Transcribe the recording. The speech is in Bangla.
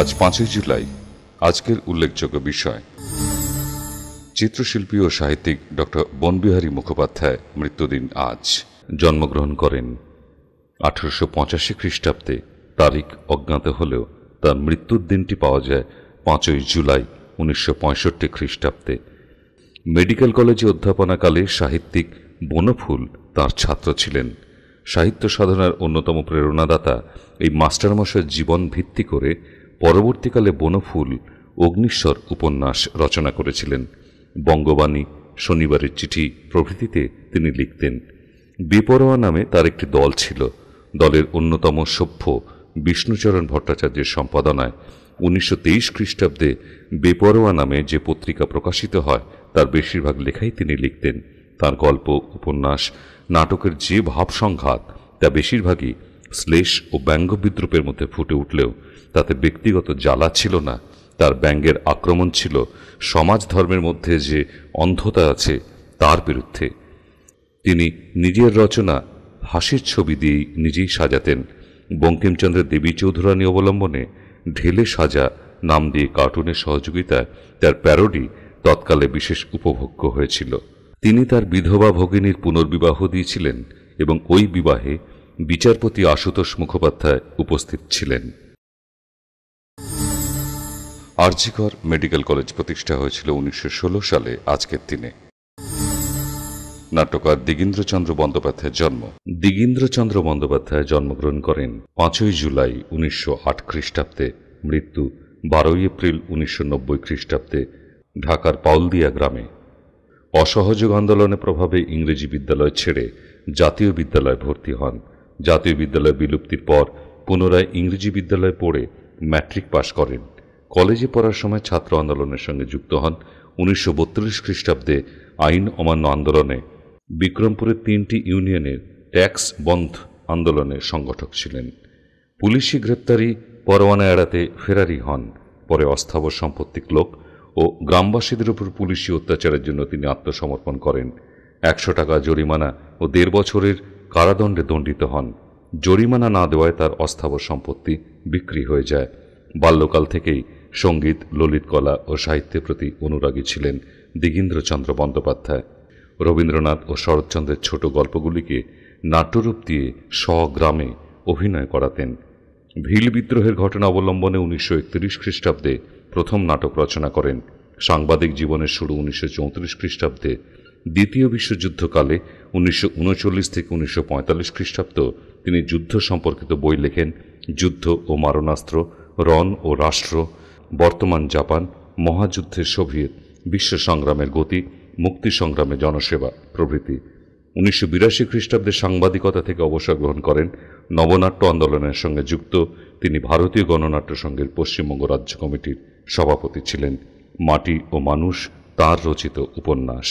আজ পাঁচই জুলাই আজকের উল্লেখযোগ্য বিষয় চিত্রশিল্পী ও সাহিত্যিক ডক্টর বনবিহারী মুখোপাধ্যায় মৃত্যুদিন আজ জন্মগ্রহণ করেন আঠারোশো পঁচাশি খ্রিস্টাব্দে তারিখ অজ্ঞাত হলেও তার মৃত্যুর দিনটি পাওয়া যায় পাঁচই জুলাই উনিশশো পঁয়ষট্টি খ্রিস্টাব্দে মেডিকেল কলেজে অধ্যাপনাকালে সাহিত্যিক বনফুল তার ছাত্র ছিলেন সাহিত্য সাধনার অন্যতম প্রেরণাদাতা এই মাস্টারমশার জীবন ভিত্তি করে পরবর্তীকালে বনফুল অগ্নিশ্বর উপন্যাস রচনা করেছিলেন বঙ্গবাণী শনিবারের চিঠি প্রভৃতিতে তিনি লিখতেন বেপরোয়া নামে তার একটি দল ছিল দলের অন্যতম সভ্য বিষ্ণুচরণ ভট্টাচার্যের সম্পাদনায় উনিশশো তেইশ খ্রিস্টাব্দে বেপরোয়া নামে যে পত্রিকা প্রকাশিত হয় তার বেশিরভাগ লেখাই তিনি লিখতেন তার গল্প উপন্যাস নাটকের যে ভাব সংঘাত তা বেশিরভাগই শ্লেষ ও ব্যঙ্গ বিদ্রুপের মধ্যে ফুটে উঠলেও তাতে ব্যক্তিগত জ্বালা ছিল না তার ব্যঙ্গের আক্রমণ ছিল সমাজ ধর্মের মধ্যে যে অন্ধতা আছে তার বিরুদ্ধে তিনি নিজের রচনা হাসির ছবি দিয়েই নিজেই সাজাতেন বঙ্কিমচন্দ্রের দেবী চৌধুরানী অবলম্বনে ঢেলে সাজা নাম দিয়ে কার্টুনের সহযোগিতায় তার প্যারোডি তৎকালে বিশেষ উপভোগ্য হয়েছিল তিনি তার বিধবা ভগিনীর পুনর্বিবাহ দিয়েছিলেন এবং ওই বিবাহে বিচারপতি আশুতোষ মুখোপাধ্যায় উপস্থিত ছিলেন আর্জিকর মেডিকেল কলেজ প্রতিষ্ঠা হয়েছিল উনিশশো সালে আজকের দিনে নাট্যকার দিগীন্দ্রচন্দ্র বন্দ্যোপাধ্যায়ের জন্ম দিগীন্দ্রচন্দ্র বন্দ্যোপাধ্যায় জন্মগ্রহণ করেন পাঁচই জুলাই উনিশশো আট খ্রিস্টাব্দে মৃত্যু বারোই এপ্রিল উনিশশো নব্বই খ্রিস্টাব্দে ঢাকার পাউলদিয়া গ্রামে অসহযোগ আন্দোলনের প্রভাবে ইংরেজি বিদ্যালয় ছেড়ে জাতীয় বিদ্যালয়ে ভর্তি হন জাতীয় বিদ্যালয় বিলুপ্তির পর পুনরায় ইংরেজি বিদ্যালয়ে পড়ে ম্যাট্রিক পাশ করেন কলেজে পড়ার সময় ছাত্র আন্দোলনের সঙ্গে যুক্ত হন উনিশশো খ্রিস্টাব্দে আইন অমান্য আন্দোলনে বিক্রমপুরের তিনটি ইউনিয়নের ট্যাক্স বন্ধ আন্দোলনের সংগঠক ছিলেন পুলিশি গ্রেপ্তারি পরোয়ানা এড়াতে ফেরারি হন পরে অস্থাবর সম্পত্তিক লোক ও গ্রামবাসীদের উপর পুলিশি অত্যাচারের জন্য তিনি আত্মসমর্পণ করেন একশো টাকা জরিমানা ও দেড় বছরের কারাদণ্ডে দণ্ডিত হন জরিমানা না দেওয়ায় তার অস্থাবর সম্পত্তি বিক্রি হয়ে যায় বাল্যকাল থেকেই সঙ্গীত ললিতকলা ও সাহিত্যের প্রতি অনুরাগী ছিলেন দিগীন্দ্রচন্দ্র বন্দ্যোপাধ্যায় রবীন্দ্রনাথ ও শরৎচন্দ্রের ছোট গল্পগুলিকে নাট্যরূপ দিয়ে স্বগ্রামে অভিনয় করাতেন ভিল বিদ্রোহের ঘটনা অবলম্বনে উনিশশো একত্রিশ খ্রিস্টাব্দে প্রথম নাটক রচনা করেন সাংবাদিক জীবনের শুরু উনিশশো চৌত্রিশ খ্রিস্টাব্দে দ্বিতীয় বিশ্বযুদ্ধকালে উনিশশো থেকে উনিশশো খ্রিস্টাব্দ তিনি যুদ্ধ সম্পর্কিত বই লেখেন যুদ্ধ ও মারণাস্ত্র রণ ও রাষ্ট্র বর্তমান জাপান মহাযুদ্ধের সোভিয়েত বিশ্ব সংগ্রামের গতি মুক্তি সংগ্রামে জনসেবা প্রভৃতি উনিশশো বিরাশি খ্রিস্টাব্দে সাংবাদিকতা থেকে অবসর গ্রহণ করেন নবনাট্য আন্দোলনের সঙ্গে যুক্ত তিনি ভারতীয় গণনাট্য সংঘের পশ্চিমবঙ্গ রাজ্য কমিটির সভাপতি ছিলেন মাটি ও মানুষ তার রচিত উপন্যাস